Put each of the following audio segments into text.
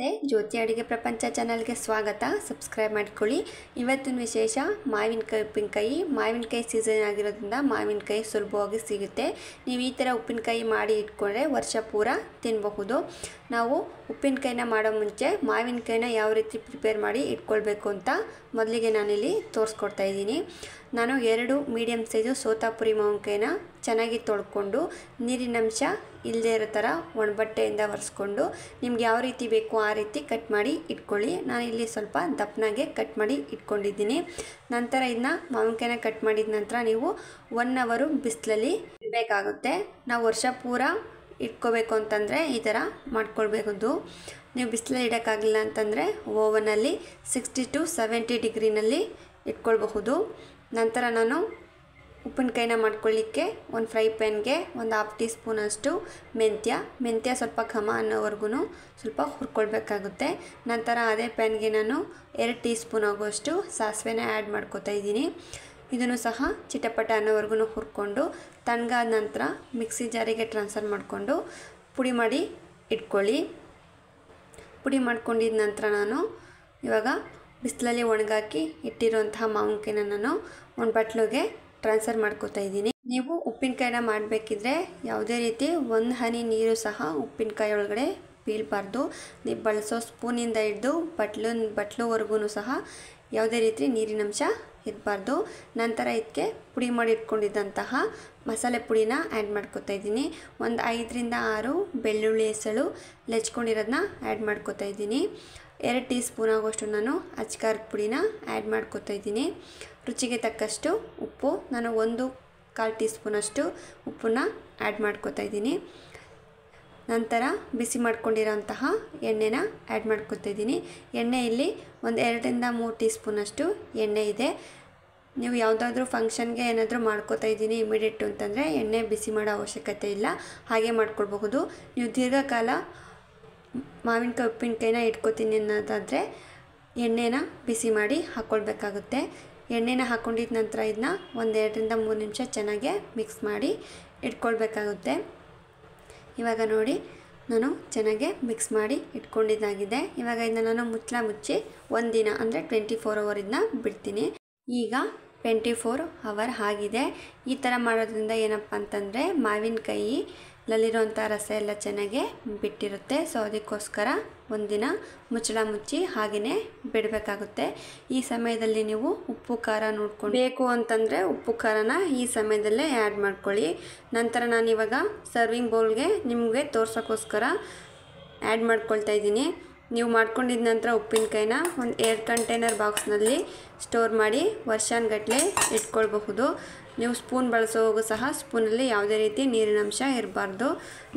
ನಮಸ್ತೆ ಜ್ಯೋತಿ ಅಡುಗೆ ಪ್ರಪಂಚ ಚಾನಲ್ಗೆ ಸ್ವಾಗತ ಸಬ್ಸ್ಕ್ರೈಬ್ ಮಾಡ್ಕೊಳ್ಳಿ ಇವತ್ತಿನ ವಿಶೇಷ ಮಾವಿನಕಾಯಿ ಉಪ್ಪಿನಕಾಯಿ ಮಾವಿನಕಾಯಿ ಸೀಸನ್ ಆಗಿರೋದ್ರಿಂದ ಮಾವಿನಕಾಯಿ ಸುಲಭವಾಗಿ ಸಿಗುತ್ತೆ ನೀವು ಈ ಥರ ಉಪ್ಪಿನಕಾಯಿ ಮಾಡಿ ಇಟ್ಕೊಂಡ್ರೆ ವರ್ಷ ಪೂರ ತಿನ್ನಬಹುದು ನಾವು ಉಪ್ಪಿನಕಾಯಿನ ಮಾಡೋ ಮುಂಚೆ ಮಾವಿನಕಾಯಿನ ಯಾವ ರೀತಿ ಪ್ರಿಪೇರ್ ಮಾಡಿ ಇಟ್ಕೊಳ್ಬೇಕು ಅಂತ ಮೊದಲಿಗೆ ನಾನಿಲ್ಲಿ ತೋರಿಸ್ಕೊಡ್ತಾ ಇದ್ದೀನಿ ನಾನು ಎರಡು ಮೀಡಿಯಮ್ ಸೈಜು ಸೋತಾಪುರಿ ಮಾವಿನಕಾಯಿನ ಚೆನ್ನಾಗಿ ತೊಳ್ಕೊಂಡು ನೀರಿನಂಶ ಇಲ್ಲದೇ ಇರೋ ಥರ ಬಟ್ಟೆಯಿಂದ ಒರೆಸ್ಕೊಂಡು ನಿಮ್ಗೆ ಯಾವ ರೀತಿ ಬೇಕು ಆ ರೀತಿ ಕಟ್ ಮಾಡಿ ಇಟ್ಕೊಳ್ಳಿ ನಾನು ಇಲ್ಲಿ ಸ್ವಲ್ಪ ದಪ್ಪನಾಗೆ ಕಟ್ ಮಾಡಿ ಇಟ್ಕೊಂಡಿದ್ದೀನಿ ನಂತರ ಇದನ್ನ ಮಾವಿನಕಾಯಿನ ಕಟ್ ಮಾಡಿದ ನಂತರ ನೀವು ಒನ್ ಅವರು ಬಿಸಿಲಲ್ಲಿ ಇಡಬೇಕಾಗುತ್ತೆ ನಾವು ವರ್ಷ ಪೂರ ಇಟ್ಕೋಬೇಕು ಅಂತಂದರೆ ಈ ಥರ ಮಾಡ್ಕೊಳ್ಬೇಕು ನೀವು ಬಿಸಿಲಲ್ಲಿ ಇಡೋಕ್ಕಾಗಿಲ್ಲ ಅಂತಂದರೆ ಓವನಲ್ಲಿ ಸಿಕ್ಸ್ಟಿ ಟು ಸೆವೆಂಟಿ ಡಿಗ್ರಿನಲ್ಲಿ ಇಟ್ಕೊಳ್ಬಹುದು ನಂತರ ನಾನು ಉಪ್ಪಿನಕಾಯಿನ ಮಾಡ್ಕೊಳ್ಳಿಕ್ಕೆ ಒಂದು ಫ್ರೈ ಪ್ಯಾನ್ಗೆ ಒಂದು ಹಾಫ್ ಟೀ ಸ್ಪೂನಷ್ಟು ಮೆಂತ್ಯ ಮೆಂತ್ಯ ಸ್ವಲ್ಪ ಘಮ ಅನ್ನೋವರೆಗೂ ಸ್ವಲ್ಪ ಹುರ್ಕೊಳ್ಬೇಕಾಗುತ್ತೆ ನಂತರ ಅದೇ ಪ್ಯಾನ್ಗೆ ನಾನು ಎರಡು ಟೀ ಸ್ಪೂನ್ ಆಗುವಷ್ಟು ಸಾಸಿವೆನ ಆ್ಯಡ್ ಮಾಡ್ಕೋತಾ ಇದ್ದೀನಿ ಇದನ್ನು ಸಹ ಚಿಟಪಟ ಅನ್ನೋವರೆಗೂ ಹುರ್ಕೊಂಡು ತಣ್ಣಗಾದ ನಂತರ ಮಿಕ್ಸಿ ಜಾರಿಗೆ ಟ್ರಾನ್ಸ್ಫರ್ ಮಾಡಿಕೊಂಡು ಪುಡಿ ಮಾಡಿ ಇಟ್ಕೊಳ್ಳಿ ಪುಡಿ ಮಾಡ್ಕೊಂಡಿದ ನಂತರ ನಾನು ಇವಾಗ ಬಿಸಿಲಲ್ಲಿ ಒಣಗಾಕಿ ಇಟ್ಟಿರುವಂತಹ ಮಾವಿನಕಾಯಿನ ನಾನು ಒಂದು ಬಟ್ಲಿಗೆ ಟ್ರಾನ್ಸ್ಫರ್ ಮಾಡ್ಕೋತಾ ಇದ್ದೀನಿ ನೀವು ಉಪ್ಪಿನಕಾಯಿನ ಮಾಡಬೇಕಿದ್ರೆ ಯಾವುದೇ ರೀತಿ ಒಂದು ಹನಿ ನೀರು ಸಹ ಉಪ್ಪಿನಕಾಯಿ ಒಳಗಡೆ ಬೀಳಬಾರ್ದು ನೀವು ಬಳಸೋ ಸ್ಪೂನಿಂದ ಹಿಡಿದು ಬಟ್ಲು ಬಟ್ಲುವರೆಗೂ ಸಹ ಯಾವುದೇ ರೀತಿ ನೀರಿನಂಶ ಇರಬಾರ್ದು ನಂತರ ಇದಕ್ಕೆ ಪುಡಿ ಮಾಡಿ ಇಟ್ಕೊಂಡಿದ್ದಂತಹ ಮಸಾಲೆ ಪುಡಿನ ಆ್ಯಡ್ ಮಾಡ್ಕೋತಾ ಇದ್ದೀನಿ ಒಂದು ಐದರಿಂದ ಆರು ಬೆಳ್ಳುಳ್ಳಿ ಹೆಸಳು ಲೆಚ್ಕೊಂಡಿರೋದನ್ನ ಆ್ಯಡ್ ಮಾಡ್ಕೋತಾ ಇದ್ದೀನಿ ಎರಡು ಟೀ ಸ್ಪೂನ್ ಆಗುವಷ್ಟು ನಾನು ಅಚ್ಕಾರದ ಪುಡಿನ ಆ್ಯಡ್ ಮಾಡ್ಕೊತಾ ಇದ್ದೀನಿ ರುಚಿಗೆ ತಕ್ಕಷ್ಟು ಉಪ್ಪು ನಾನು ಒಂದು ಕಾಲು ಟೀ ಸ್ಪೂನಷ್ಟು ಉಪ್ಪನ್ನ ಆ್ಯಡ್ ಮಾಡ್ಕೊತಾ ಇದ್ದೀನಿ ನಂತರ ಬಿಸಿ ಮಾಡ್ಕೊಂಡಿರೋಂತಹ ಎಣ್ಣೆನ ಆ್ಯಡ್ ಮಾಡ್ಕೊತಾ ಇದ್ದೀನಿ ಎಣ್ಣೆಯಲ್ಲಿ ಒಂದು ಎರಡರಿಂದ ಮೂರು ಟೀ ಸ್ಪೂನಷ್ಟು ಎಣ್ಣೆ ಇದೆ ನೀವು ಯಾವುದಾದ್ರೂ ಫಂಕ್ಷನ್ಗೆ ಏನಾದರೂ ಮಾಡ್ಕೋತಾ ಇದ್ದೀನಿ ಇಮಿಡಿಯೇಟು ಅಂತಂದರೆ ಎಣ್ಣೆ ಬಿಸಿ ಮಾಡೋ ಅವಶ್ಯಕತೆ ಇಲ್ಲ ಹಾಗೆ ಮಾಡ್ಕೊಳ್ಬಹುದು ನೀವು ದೀರ್ಘಕಾಲ ಮಾವಿನಕಾಯಿ ಉಪ್ಪಿನಕಾಯಿನ ಇಟ್ಕೋತೀನಿ ಅನ್ನೋದಾದರೆ ಎಣ್ಣೆನ ಬಿಸಿ ಮಾಡಿ ಹಾಕ್ಕೊಳ್ಬೇಕಾಗುತ್ತೆ ಎಣ್ಣೆನ ಹಾಕ್ಕೊಂಡಿದ ನಂತರ ಇದನ್ನ ಒಂದೆರಡರಿಂದ ಮೂರು ನಿಮಿಷ ಚೆನ್ನಾಗಿ ಮಿಕ್ಸ್ ಮಾಡಿ ಇಟ್ಕೊಳ್ಬೇಕಾಗುತ್ತೆ ಇವಾಗ ನೋಡಿ ನಾನು ಚೆನ್ನಾಗೆ ಮಿಕ್ಸ್ ಮಾಡಿ ಇಟ್ಕೊಂಡಿದ್ದಾಗಿದೆ ಇವಾಗ ಇದನ್ನ ನಾನು ಮುಚ್ಚಲ ಮುಚ್ಚಿ ಒಂದಿನ ಅಂದರೆ ಟ್ವೆಂಟಿ ಫೋರ್ ಅವರ್ ಇದನ್ನ ಬಿಡ್ತೀನಿ ಈಗ ಟ್ವೆಂಟಿ ಫೋರ್ ಅವರ್ ಆಗಿದೆ ಈ ಥರ ಮಾಡೋದ್ರಿಂದ ಏನಪ್ಪ ಅಂತಂದರೆ ಮಾವಿನಕಾಯಿ ಅಲ್ಲಿರುವಂಥ ರಸ ಎಲ್ಲ ಚೆನ್ನಾಗಿ ಬಿಟ್ಟಿರುತ್ತೆ ಸೊ ಅದಕ್ಕೋಸ್ಕರ ಒಂದಿನ ಮುಚ್ಚಳ ಮುಚ್ಚಿ ಹಾಗೆಯೇ ಬಿಡಬೇಕಾಗುತ್ತೆ ಈ ಸಮಯದಲ್ಲಿ ನೀವು ಉಪ್ಪು ಖಾರ ನೋಡ್ಕೊಂಡು ಬೇಕು ಅಂತಂದರೆ ಉಪ್ಪು ಖಾರನ ಈ ಸಮಯದಲ್ಲೇ ಆ್ಯಡ್ ಮಾಡ್ಕೊಳ್ಳಿ ನಂತರ ನಾನಿವಾಗ ಸರ್ವಿಂಗ್ ಬೌಲ್ಗೆ ನಿಮಗೆ ತೋರ್ಸೋಕ್ಕೋಸ್ಕರ ಆ್ಯಡ್ ಮಾಡ್ಕೊಳ್ತಾ ಇದ್ದೀನಿ ನೀವು ಮಾಡ್ಕೊಂಡಿದ ನಂತರ ಉಪ್ಪಿನಕಾಯಿನ ಒಂದು ಏರ್ ಕಂಟೈನರ್ ಬಾಕ್ಸ್ನಲ್ಲಿ ಸ್ಟೋರ್ ಮಾಡಿ ವರ್ಷಾನ್ಗಟ್ಟಲೆ ಇಟ್ಕೊಳ್ಬಹುದು ನೀವು ಸ್ಪೂನ್ ಬಳಸೋವಾಗ ಸಹ ಸ್ಪೂನಲ್ಲಿ ಯಾವುದೇ ರೀತಿ ನೀರಿನ ಅಂಶ ಇರಬಾರ್ದು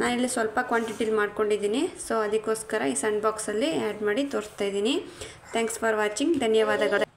ನಾನಿಲ್ಲಿ ಸ್ವಲ್ಪ ಕ್ವಾಂಟಿಟಿಲಿ ಮಾಡ್ಕೊಂಡಿದ್ದೀನಿ ಸೊ ಅದಕ್ಕೋಸ್ಕರ ಈ ಸಣ್ಣ ಬಾಕ್ಸಲ್ಲಿ ಆ್ಯಡ್ ಮಾಡಿ ತೋರಿಸ್ತಾ ಇದ್ದೀನಿ ಥ್ಯಾಂಕ್ಸ್ ಫಾರ್ ವಾಚಿಂಗ್ ಧನ್ಯವಾದಗಳು